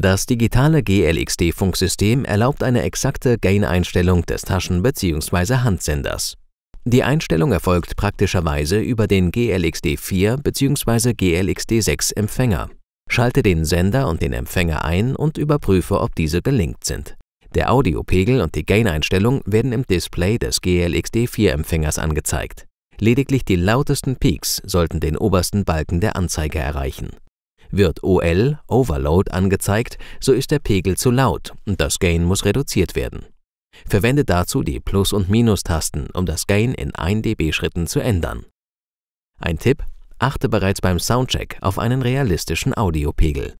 Das digitale GLXD-Funksystem erlaubt eine exakte Gain-Einstellung des Taschen- bzw. Handsenders. Die Einstellung erfolgt praktischerweise über den GLXD4 bzw. GLXD6-Empfänger. Schalte den Sender und den Empfänger ein und überprüfe, ob diese gelinkt sind. Der Audiopegel und die Gain-Einstellung werden im Display des GLXD4-Empfängers angezeigt. Lediglich die lautesten Peaks sollten den obersten Balken der Anzeige erreichen. Wird OL, Overload, angezeigt, so ist der Pegel zu laut und das Gain muss reduziert werden. Verwende dazu die Plus- und Minustasten, um das Gain in 1 dB-Schritten zu ändern. Ein Tipp, achte bereits beim Soundcheck auf einen realistischen Audiopegel